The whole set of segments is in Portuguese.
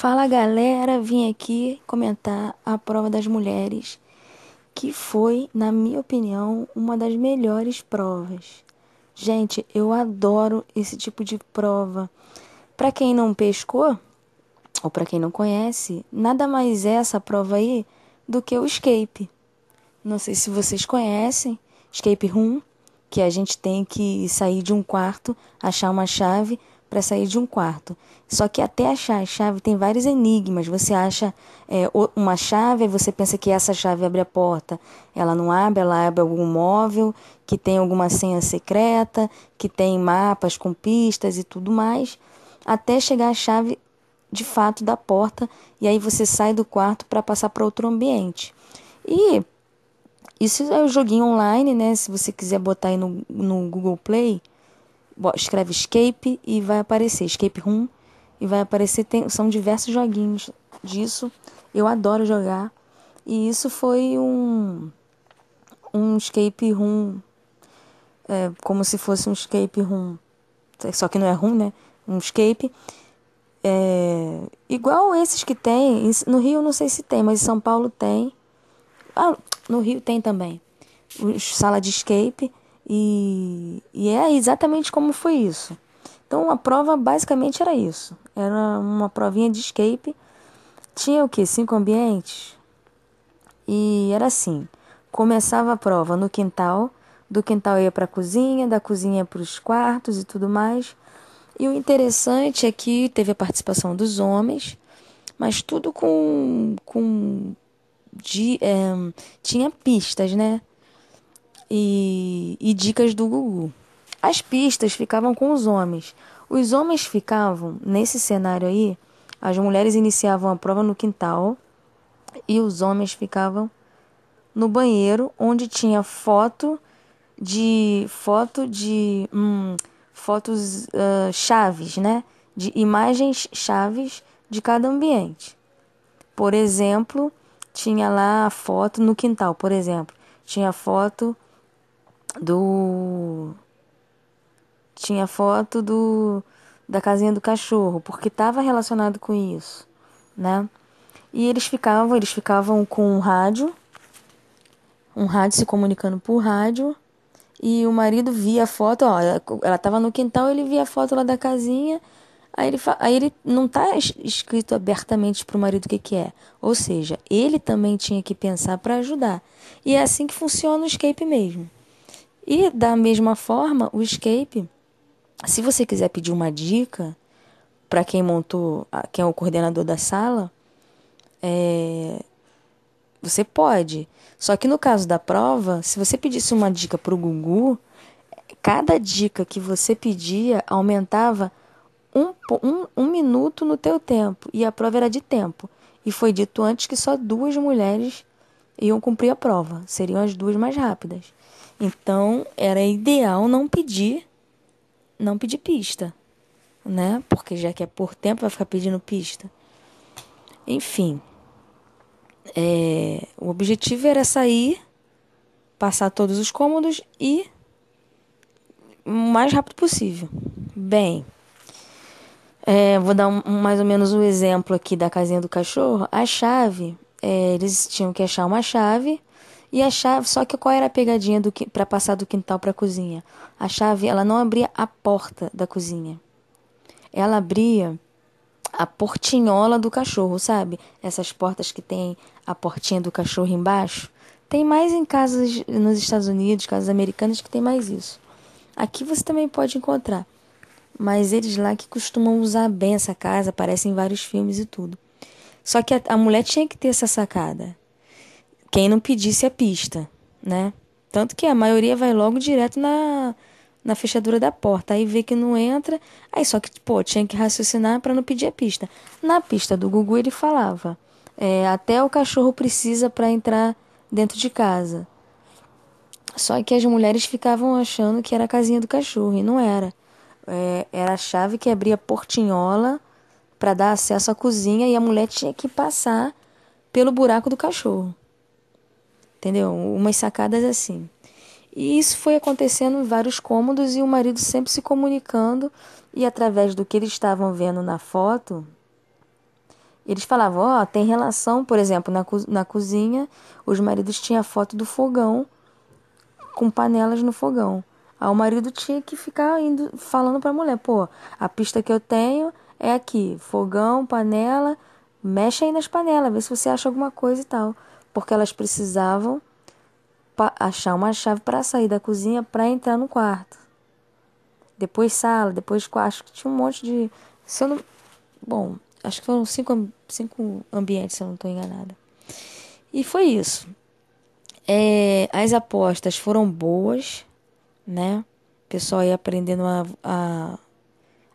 Fala galera, vim aqui comentar a prova das mulheres, que foi, na minha opinião, uma das melhores provas. Gente, eu adoro esse tipo de prova. Para quem não pescou, ou para quem não conhece, nada mais é essa prova aí do que o escape. Não sei se vocês conhecem, escape room, que a gente tem que sair de um quarto, achar uma chave para sair de um quarto. Só que até achar a chave tem vários enigmas. Você acha é, uma chave, aí você pensa que essa chave abre a porta. Ela não abre, ela abre algum móvel, que tem alguma senha secreta, que tem mapas com pistas e tudo mais, até chegar a chave de fato da porta e aí você sai do quarto para passar para outro ambiente. E isso é o um joguinho online, né? Se você quiser botar aí no, no Google Play escreve escape e vai aparecer escape room e vai aparecer tem, são diversos joguinhos disso. Eu adoro jogar e isso foi um um escape room é, como se fosse um escape room, só que não é room, né? Um escape é, igual esses que tem no Rio, não sei se tem, mas em São Paulo tem. Ah, no Rio tem também. Os, sala de escape e, e é exatamente como foi isso. Então a prova basicamente era isso. Era uma provinha de escape. Tinha o que? Cinco ambientes. E era assim. Começava a prova no quintal, do quintal ia para a cozinha, da cozinha para os quartos e tudo mais. E o interessante é que teve a participação dos homens, mas tudo com, com de, eh, é, tinha pistas, né? e, e dicas do Gugu. As pistas ficavam com os homens. Os homens ficavam, nesse cenário aí, as mulheres iniciavam a prova no quintal e os homens ficavam no banheiro, onde tinha foto de foto de hum, fotos uh, chaves, né? De imagens chaves de cada ambiente. Por exemplo, tinha lá a foto no quintal, por exemplo, tinha foto do tinha foto do da casinha do cachorro, porque estava relacionado com isso, né? E eles ficavam, eles ficavam com um rádio, um rádio se comunicando por rádio, e o marido via a foto, ó, ela estava no quintal, ele via a foto lá da casinha, aí ele, aí ele não tá escrito abertamente para o marido o que, que é. Ou seja, ele também tinha que pensar para ajudar. E é assim que funciona o escape mesmo. E da mesma forma, o Escape, se você quiser pedir uma dica para quem montou, quem é o coordenador da sala, é, você pode. Só que no caso da prova, se você pedisse uma dica para o Gugu, cada dica que você pedia aumentava um, um, um minuto no teu tempo. E a prova era de tempo. E foi dito antes que só duas mulheres iam cumprir a prova. Seriam as duas mais rápidas. Então, era ideal não pedir, não pedir pista, né? Porque já que é por tempo, vai ficar pedindo pista. Enfim, é, o objetivo era sair, passar todos os cômodos e o mais rápido possível. Bem, é, vou dar um, mais ou menos um exemplo aqui da casinha do cachorro. A chave, é, eles tinham que achar uma chave e a chave, só que qual era a pegadinha para passar do quintal para a cozinha? A chave, ela não abria a porta da cozinha. Ela abria a portinhola do cachorro, sabe? Essas portas que tem a portinha do cachorro embaixo. Tem mais em casas nos Estados Unidos, casas americanas que tem mais isso. Aqui você também pode encontrar. Mas eles lá que costumam usar bem essa casa, aparecem em vários filmes e tudo. Só que a, a mulher tinha que ter essa sacada quem não pedisse a pista, né? Tanto que a maioria vai logo direto na, na fechadura da porta, aí vê que não entra, aí só que, pô, tinha que raciocinar para não pedir a pista. Na pista do Gugu ele falava, é, até o cachorro precisa para entrar dentro de casa. Só que as mulheres ficavam achando que era a casinha do cachorro, e não era. É, era a chave que abria a portinhola para dar acesso à cozinha, e a mulher tinha que passar pelo buraco do cachorro entendeu? Umas sacadas assim. E isso foi acontecendo em vários cômodos e o marido sempre se comunicando e através do que eles estavam vendo na foto, eles falavam, ó, oh, tem relação, por exemplo, na, na cozinha, os maridos tinham a foto do fogão com panelas no fogão. Aí o marido tinha que ficar indo falando para a mulher, pô, a pista que eu tenho é aqui, fogão, panela, mexe aí nas panelas, vê se você acha alguma coisa e tal porque elas precisavam achar uma chave para sair da cozinha para entrar no quarto. Depois sala, depois quarto. Acho que tinha um monte de. Se eu não... Bom, acho que foram cinco, cinco ambientes, se eu não estou enganada. E foi isso. É, as apostas foram boas, né? O pessoal ia aprendendo a, a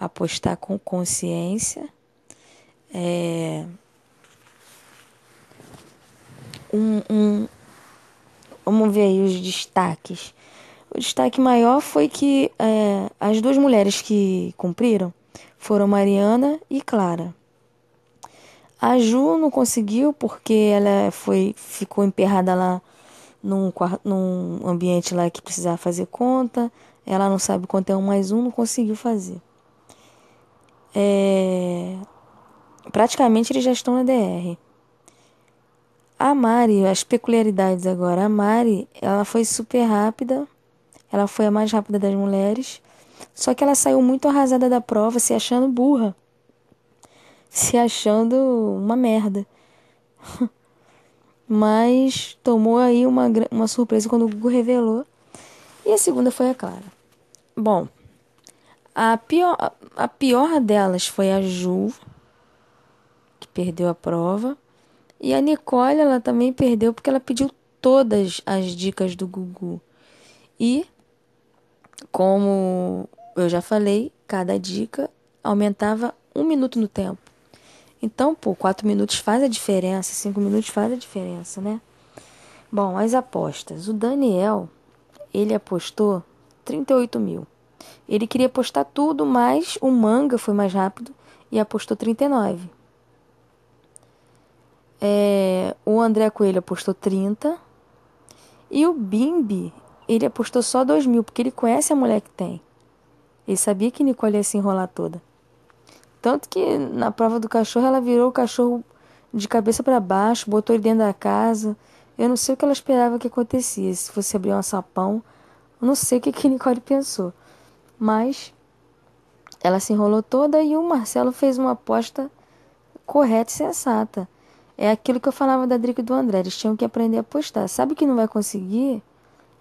apostar com consciência. É, um, um, vamos ver aí os destaques. O destaque maior foi que é, as duas mulheres que cumpriram foram Mariana e Clara. A Ju não conseguiu porque ela foi ficou emperrada lá num, num ambiente lá que precisava fazer conta. Ela não sabe quanto é um mais um, não conseguiu fazer. É, praticamente eles já estão na DR. A Mari, as peculiaridades agora. A Mari, ela foi super rápida. Ela foi a mais rápida das mulheres. Só que ela saiu muito arrasada da prova, se achando burra. Se achando uma merda. Mas tomou aí uma, uma surpresa quando o Google revelou. E a segunda foi a Clara. Bom, a pior, a pior delas foi a Ju, que perdeu a prova. E a Nicole, ela também perdeu porque ela pediu todas as dicas do Gugu. E, como eu já falei, cada dica aumentava um minuto no tempo. Então, pô, quatro minutos faz a diferença, cinco minutos faz a diferença, né? Bom, as apostas. O Daniel, ele apostou 38 mil. Ele queria apostar tudo, mas o manga foi mais rápido e apostou 39. É, o André Coelho apostou 30. E o Bimbi, ele apostou só 2 mil, porque ele conhece a mulher que tem. Ele sabia que Nicole ia se enrolar toda. Tanto que na prova do cachorro, ela virou o cachorro de cabeça para baixo, botou ele dentro da casa. Eu não sei o que ela esperava que acontecesse. Se fosse abrir um sapão, não sei o que, que Nicole pensou. Mas ela se enrolou toda e o Marcelo fez uma aposta correta e sensata. É aquilo que eu falava da Drica e do André, eles tinham que aprender a apostar. Sabe que não vai conseguir?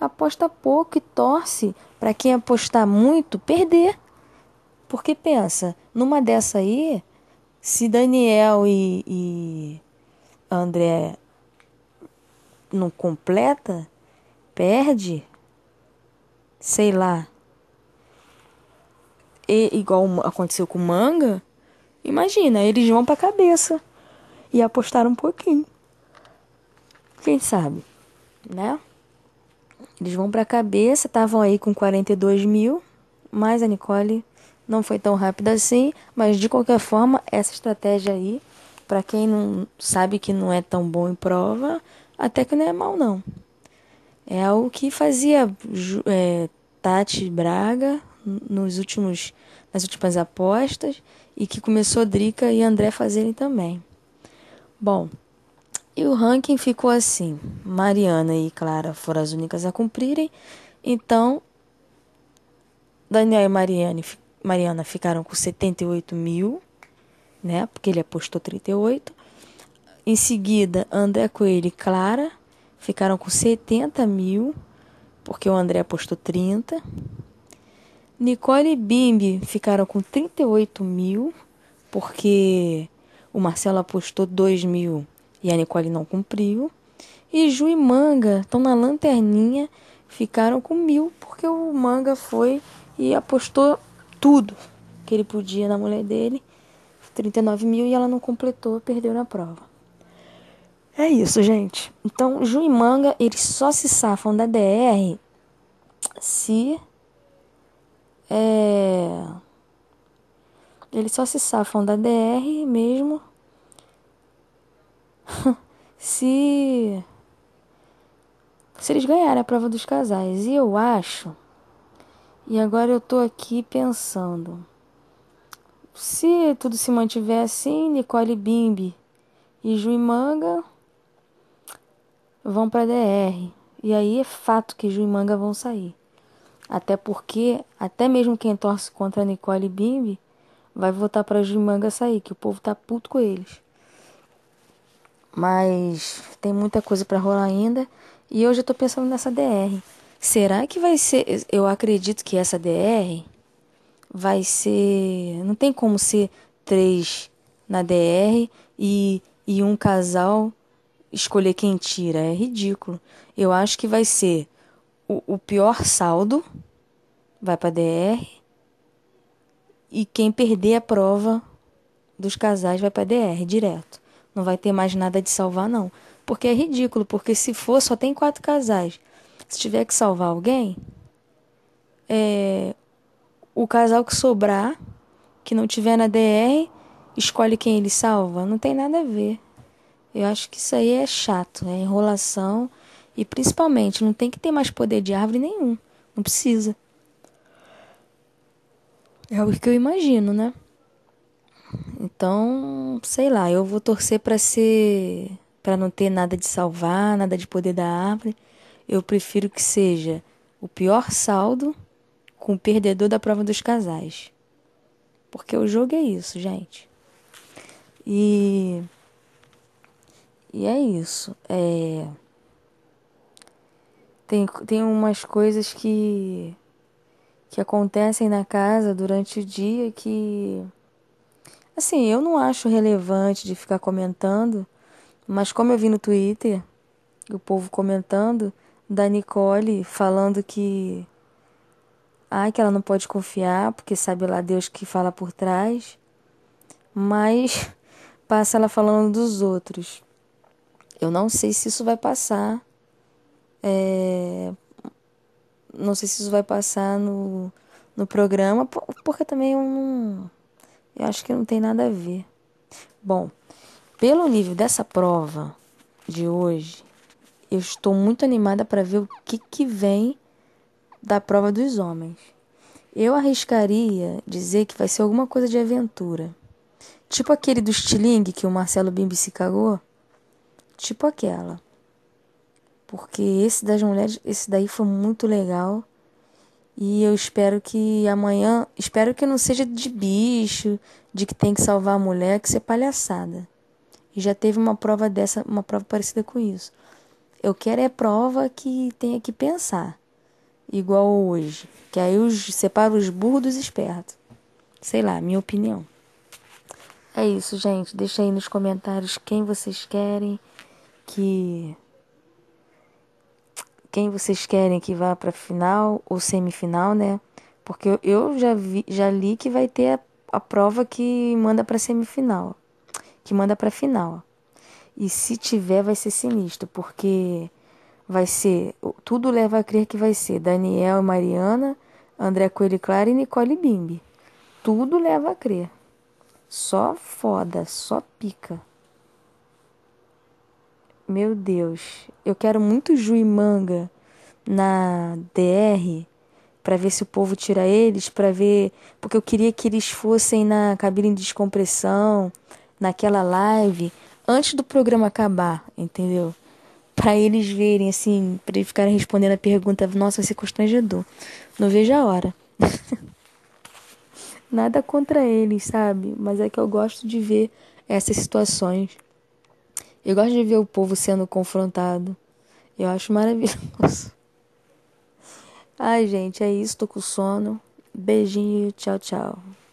Aposta pouco e torce para quem apostar muito perder. Porque pensa, numa dessa aí, se Daniel e, e André não completa, perde, sei lá, e, igual aconteceu com o manga, imagina, eles vão pra cabeça e apostar um pouquinho. Quem sabe, né? Eles vão para a cabeça, estavam aí com 42 mil, mas a Nicole não foi tão rápida assim. Mas de qualquer forma, essa estratégia aí, para quem não sabe que não é tão bom em prova, até que não é mal não. É o que fazia é, Tati Braga nos últimos, nas últimas apostas e que começou Drica e André fazerem também. Bom, e o ranking ficou assim: Mariana e Clara foram as únicas a cumprirem, então Daniel e Mariane, Mariana ficaram com 78 mil, né? Porque ele apostou 38. Em seguida, André Coelho e Clara ficaram com 70 mil, porque o André apostou 30. Nicole e Bimbi ficaram com 38 mil, porque o Marcelo apostou 2 mil e a Nicole não cumpriu. E Ju e Manga estão na lanterninha, ficaram com mil, porque o Manga foi e apostou tudo que ele podia na mulher dele, 39 mil, e ela não completou, perdeu na prova. É isso, gente. Então, Ju e Manga, eles só se safam da DR se. É eles só se safam da DR mesmo se se eles ganharem a prova dos casais. E eu acho. E agora eu tô aqui pensando. Se tudo se mantiver assim, Nicole Bimbi e Juimanga vão para DR. E aí é fato que Juimanga vão sair. Até porque, até mesmo quem torce contra Nicole Bimbi vai voltar para Jimanga sair, que o povo tá puto com eles. Mas tem muita coisa para rolar ainda. E eu já tô pensando nessa DR. Será que vai ser. Eu acredito que essa DR vai ser. Não tem como ser três na DR e, e um casal escolher quem tira. É ridículo. Eu acho que vai ser o, o pior saldo vai para DR e quem perder a prova dos casais vai para DR direto. Não vai ter mais nada de salvar, não. Porque é ridículo, porque se for, só tem quatro casais. Se tiver que salvar alguém, é, o casal que sobrar, que não tiver na DR, escolhe quem ele salva. Não tem nada a ver. Eu acho que isso aí é chato, é enrolação. E principalmente, não tem que ter mais poder de árvore nenhum. Não precisa. É o que eu imagino, né? Então, sei lá, eu vou torcer para ser para não ter nada de salvar, nada de poder da árvore. Eu prefiro que seja o pior saldo com o perdedor da prova dos casais. Porque o jogo é isso, gente. E e é isso. É tem tem umas coisas que que acontecem na casa durante o dia que assim, eu não acho relevante de ficar comentando, mas como eu vi no Twitter, o povo comentando da Nicole falando que ai que ela não pode confiar, porque sabe lá Deus que fala por trás, mas passa ela falando dos outros. Eu não sei se isso vai passar é, não sei se isso vai passar no, no programa, porque também eu não. Eu acho que não tem nada a ver. Bom, pelo nível dessa prova de hoje, eu estou muito animada para ver o que, que vem da prova dos homens. Eu arriscaria dizer que vai ser alguma coisa de aventura. Tipo aquele do estilingue que o Marcelo Bimbi se cagou. Tipo aquela porque esse das mulheres, esse daí foi muito legal. E eu espero que amanhã, espero que não seja de bicho, de que tem que salvar a mulher, que isso é palhaçada. E já teve uma prova dessa, uma prova parecida com isso. Eu quero é prova que tenha que pensar, igual hoje, que aí os separa os burros dos espertos. Sei lá, minha opinião. É isso, gente. Deixa aí nos comentários quem vocês querem que quem vocês querem que vá para final ou semifinal, né? Porque eu já, vi, já li que vai ter a, a prova que manda para semifinal, que manda para final. E se tiver, vai ser sinistro, porque vai ser. Tudo leva a crer que vai ser Daniel e Mariana, André Coelho e Clara e Nicole Bimbi. Tudo leva a crer. Só foda, só pica. Meu Deus, eu quero muito ju e manga na DR para ver se o povo tira eles, para ver, porque eu queria que eles fossem na cabine de descompressão, naquela live antes do programa acabar, entendeu? Para eles verem assim, para eles ficarem respondendo a pergunta, nossa, vai ser constrangedor. Não vejo a hora. Nada contra eles, sabe? Mas é que eu gosto de ver essas situações eu gosto de ver o povo sendo confrontado. Eu acho maravilhoso. Ai, gente, é isso. Tô com sono. Beijinho. Tchau, tchau.